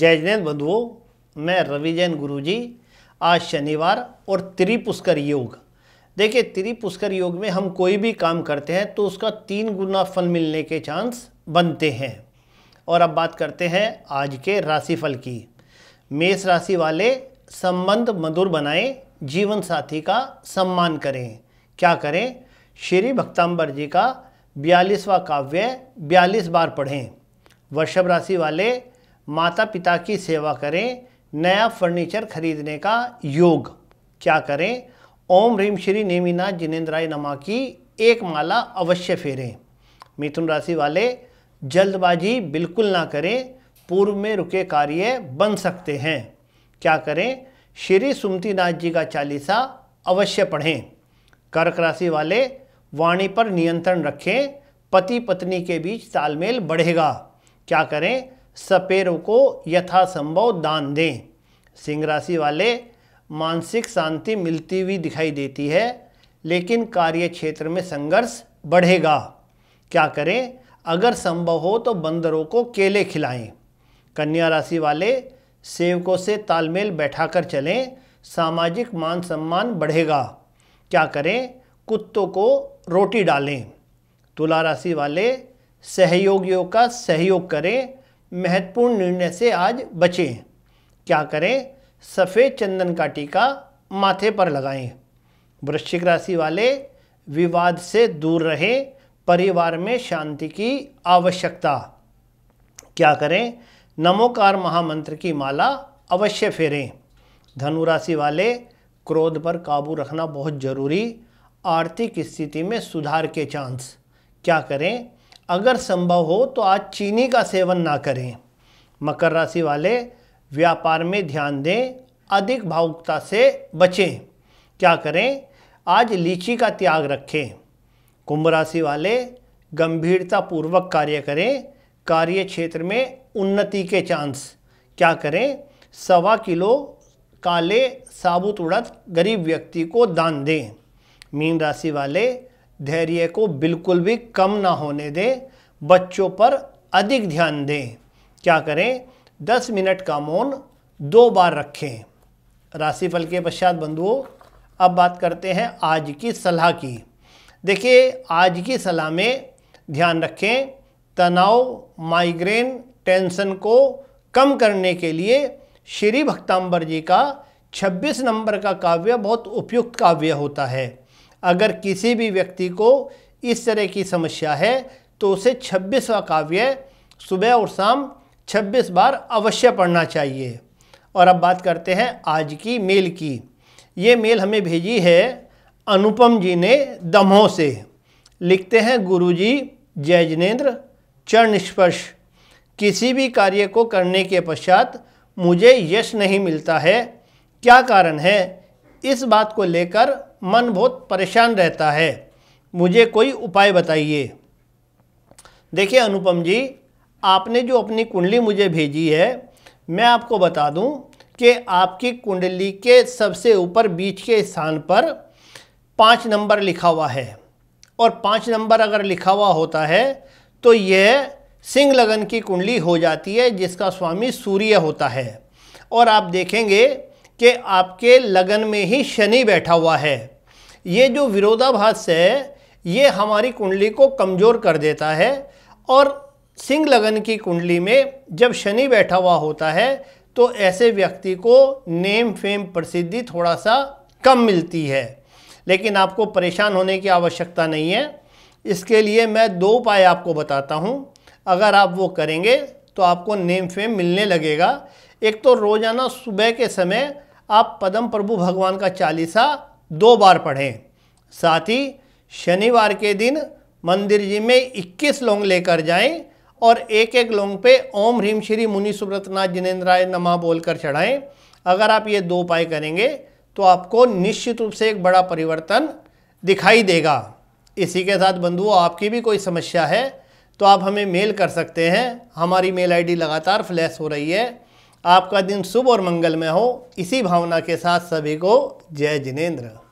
जय जैन बंधुओं मैं रवि जैन गुरु जी आज शनिवार और त्रिपुष्कर योग देखिए त्रिपुष्कर योग में हम कोई भी काम करते हैं तो उसका तीन गुना फल मिलने के चांस बनते हैं और अब बात करते हैं आज के राशिफल की मेष राशि वाले संबंध मधुर बनाएं जीवन साथी का सम्मान करें क्या करें श्री भक्ताम्बर जी का बयालीसवा काव्य बयालीस बार पढ़ें वृषभ राशि वाले माता पिता की सेवा करें नया फर्नीचर खरीदने का योग क्या करें ओम ह्रीम श्री नेमिनाथ जिनेन्द्राय नमा की एक माला अवश्य फेरें मिथुन राशि वाले जल्दबाजी बिल्कुल ना करें पूर्व में रुके कार्य बन सकते हैं क्या करें श्री सुमतीनाथ जी का चालीसा अवश्य पढ़ें कर्क राशि वाले वाणी पर नियंत्रण रखें पति पत्नी के बीच तालमेल बढ़ेगा क्या करें सपेरों को यथासंभव दान दें सिंह राशि वाले मानसिक शांति मिलती हुई दिखाई देती है लेकिन कार्य क्षेत्र में संघर्ष बढ़ेगा क्या करें अगर संभव हो तो बंदरों को केले खिलाएं कन्या राशि वाले सेवकों से तालमेल बैठाकर चलें सामाजिक मान सम्मान बढ़ेगा क्या करें कुत्तों को रोटी डालें तुला राशि वाले सहयोगियों का सहयोग करें महत्वपूर्ण निर्णय से आज बचें क्या करें सफ़ेद चंदन का टीका माथे पर लगाएं वृश्चिक राशि वाले विवाद से दूर रहें परिवार में शांति की आवश्यकता क्या करें नमोकार महामंत्र की माला अवश्य फेरें धनुराशि वाले क्रोध पर काबू रखना बहुत ज़रूरी आर्थिक स्थिति में सुधार के चांस क्या करें अगर संभव हो तो आज चीनी का सेवन ना करें मकर राशि वाले व्यापार में ध्यान दें अधिक भावुकता से बचें क्या करें आज लीची का त्याग रखें कुंभ राशि वाले गंभीरतापूर्वक कार्य करें कार्य क्षेत्र में उन्नति के चांस क्या करें सवा किलो काले साबुत उड़द गरीब व्यक्ति को दान दें मीन राशि वाले धैर्य को बिल्कुल भी कम ना होने दें बच्चों पर अधिक ध्यान दें क्या करें 10 मिनट का मौन दो बार रखें राशिफल के पश्चात बंधुओं अब बात करते हैं आज की सलाह की देखिए आज की सलाह में ध्यान रखें तनाव माइग्रेन टेंशन को कम करने के लिए श्री भक्तांबर जी का 26 नंबर का काव्य बहुत उपयुक्त काव्य होता है अगर किसी भी व्यक्ति को इस तरह की समस्या है तो उसे छब्बीसवा काव्य सुबह और शाम छब्बीस बार अवश्य पढ़ना चाहिए और अब बात करते हैं आज की मेल की ये मेल हमें भेजी है अनुपम जी ने दमोह से लिखते हैं गुरुजी जय जिनेन्द्र चरण स्पर्श किसी भी कार्य को करने के पश्चात मुझे यश नहीं मिलता है क्या कारण है इस बात को लेकर मन बहुत परेशान रहता है मुझे कोई उपाय बताइए देखिए अनुपम जी आपने जो अपनी कुंडली मुझे भेजी है मैं आपको बता दूं कि आपकी कुंडली के सबसे ऊपर बीच के स्थान पर पाँच नंबर लिखा हुआ है और पाँच नंबर अगर लिखा हुआ होता है तो यह सिंह लगन की कुंडली हो जाती है जिसका स्वामी सूर्य होता है और आप देखेंगे कि आपके लगन में ही शनि बैठा हुआ है ये जो विरोधाभास है ये हमारी कुंडली को कमज़ोर कर देता है और सिंह लगन की कुंडली में जब शनि बैठा हुआ होता है तो ऐसे व्यक्ति को नेम फेम प्रसिद्धि थोड़ा सा कम मिलती है लेकिन आपको परेशान होने की आवश्यकता नहीं है इसके लिए मैं दो उपाय आपको बताता हूँ अगर आप वो करेंगे तो आपको नेम फेम मिलने लगेगा एक तो रोज़ाना सुबह के समय आप पदम प्रभु भगवान का चालीसा दो बार पढ़ें साथ ही शनिवार के दिन मंदिर जी में 21 लोंग लेकर जाएं और एक एक लोंग पे ओम ह्रीम श्री मुनि सुब्रतनाथ जिनेन्द्राय नमा बोलकर चढ़ाएं अगर आप ये दो उपाय करेंगे तो आपको निश्चित रूप से एक बड़ा परिवर्तन दिखाई देगा इसी के साथ बंधुओं आपकी भी कोई समस्या है तो आप हमें मेल कर सकते हैं हमारी मेल आईडी लगातार फ्लैश हो रही है आपका दिन शुभ और मंगलमय हो इसी भावना के साथ सभी को जय जिनेन्द्र